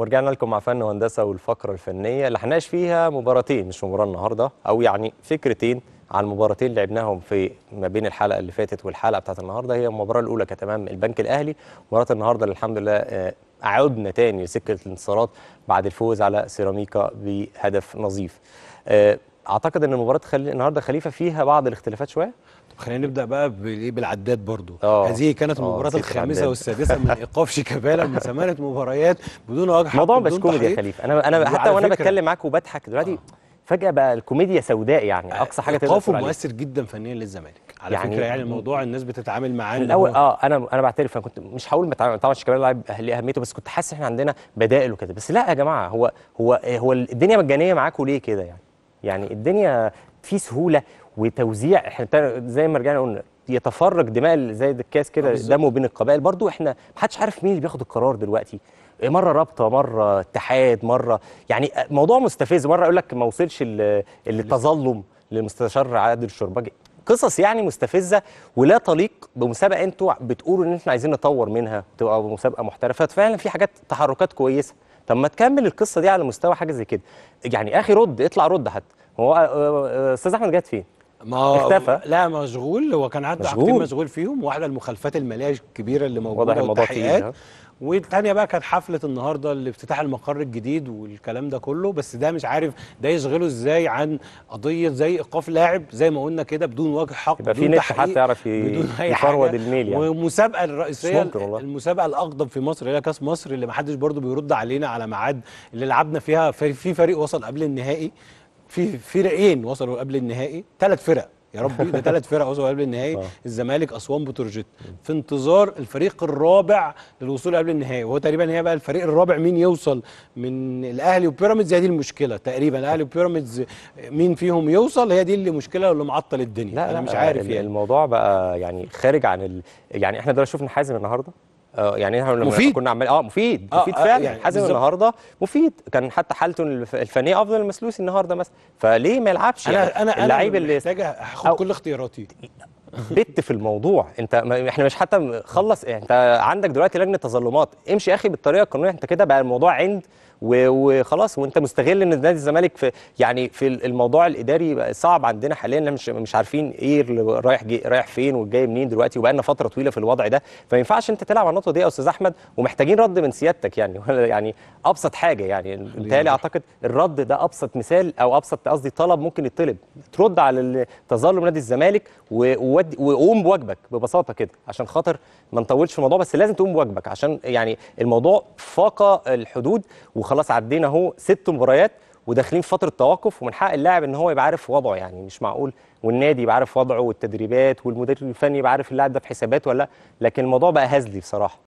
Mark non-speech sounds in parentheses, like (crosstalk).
ورجعنا لكم مع فن وهندسه والفقره الفنيه اللي هنناقش فيها مباراتين مش مباراه النهارده او يعني فكرتين عن مباراتين اللي لعبناهم في ما بين الحلقه اللي فاتت والحلقه بتاعت النهارده هي المباراه الاولى كانت امام البنك الاهلي مباراه النهارده اللي الحمد لله آه، عدنا تاني لسكه الانتصارات بعد الفوز على سيراميكا بهدف نظيف آه، اعتقد ان مباراه النهارده خليفه فيها بعض الاختلافات شويه خلينا نبدا بقى بالايه بالعداد برضو أوه. هذه كانت آه، المباراه الخامسه والسادسه من (laughs) ايقاف شيكابالا من ثمانيه مباريات بدون وجه الموضوع مش كوميدي يا خليفه انا انا حتى وانا بتكلم معاك وبضحك دلوقتي آه. فجاه بقى الكوميديا سوداء يعني آه، اقصى حاجه تقدر تقول مؤثر جدا فنيا للزمالك على يعني فكره يعني الموضوع الناس بتتعامل معاه الاول اه انا انا بعترف انا كنت مش هقول طبعا شيكابالا لاعب ليه اهميته بس كنت حاسس احنا عندنا بدائل وكده بس لا يا جماعه هو هو هو الدنيا مجانيه معاكوا ليه كده يعني يعني الدنيا في سهوله وتوزيع احنا زي ما رجعنا قلنا يتفرج دماء زي الكاس كده آه، دمه بين القبائل برضو احنا محدش عارف مين اللي بياخد القرار دلوقتي مره رابطه مره اتحاد مره يعني آه، موضوع مستفز مره يقول لك ما وصلش التظلم للمستشار عادل شربجي قصص يعني مستفزه ولا تليق بمسابقه انتوا بتقولوا ان احنا عايزين نطور منها تبقى مسابقه محترفه فعلا في حاجات تحركات كويسه طب ما تكمل القصه دي على مستوى حاجه زي كده يعني اخي رد اطلع رد حتى هو آه، استاذ احمد جاد فين ما اختفى لا مشغول هو كان عنده حاجتين مشغول فيهم واحده المخالفات الماليه الكبيره اللي موجوده والتحقيقات والثانيه بقى كانت حفله النهارده لافتتاح المقر الجديد والكلام ده كله بس ده مش عارف ده يشغله ازاي عن قضيه زي ايقاف لاعب زي ما قلنا كده بدون وجه حق يبقى في نت حتى يعرف يفرود الميل يعني والمسابقه الرئيسيه المسابقه الاقدم في مصر هي كاس مصر اللي ما حدش برده بيرد علينا على ميعاد اللي لعبنا فيها في فريق وصل قبل النهائي في فرقين وصلوا قبل النهائي ثلاث فرق يا رب ده ثلاث فرق وصلوا قبل النهائي (laughs) آه. الزمالك اسوان بتروجيت في انتظار الفريق الرابع للوصول قبل النهائي وهو تقريبا هي بقى الفريق الرابع مين يوصل من الاهلي وبيراميدز هي دي المشكله تقريبا الاهلي وبيراميدز مين فيهم يوصل هي دي اللي مشكله واللي معطل الدنيا لا انا لا مش عارف يعني الموضوع بقى يعني خارج عن ال... يعني احنا دلوقتي شفنا حازم النهارده آه يعني احنا لما مفيد. كنا عمال اه مفيد آه مفيد آه فعلا يعني حازم النهارده مفيد كان حتى حالته الفنيه افضل من مسلوسي النهارده مثلا فليه ما يلعبش انا يعني انا اللعيب اللي محتاج هاخد كل اختياراتي بت في الموضوع انت احنا مش حتى خلص يعني انت عندك دلوقتي لجنه تظلمات امشي يا اخي بالطريقه القانونيه انت كده بقى الموضوع عند وخلاص وانت مستغل ان نادي الزمالك في يعني في الموضوع الاداري بقى صعب عندنا حاليا مش مش عارفين ايه اللي رايح جي رايح فين والجاي منين دلوقتي وبقى لنا فتره طويله في الوضع ده فما ينفعش انت تلعب على النقطه دي يا استاذ احمد ومحتاجين رد من سيادتك يعني (laughs) ولا يعني ابسط حاجه يعني بالتالي اعتقد الرد ده ابسط مثال او ابسط قصدي طلب ممكن يطلب ترد على تظلم نادي الزمالك وقوم بواجبك ببساطه كده عشان خاطر ما نطولش في الموضوع بس لازم تقوم بواجبك عشان يعني الموضوع فاق الحدود و خلاص عدينا اهو ست مباريات وداخلين في فتره توقف ومن حق اللاعب ان هو يبقى عارف وضعه يعني مش معقول والنادي يبقى عارف وضعه والتدريبات والمدرب الفني يبقى عارف اللاعب ده في حساباته ولا لكن الموضوع بقى هزلي بصراحه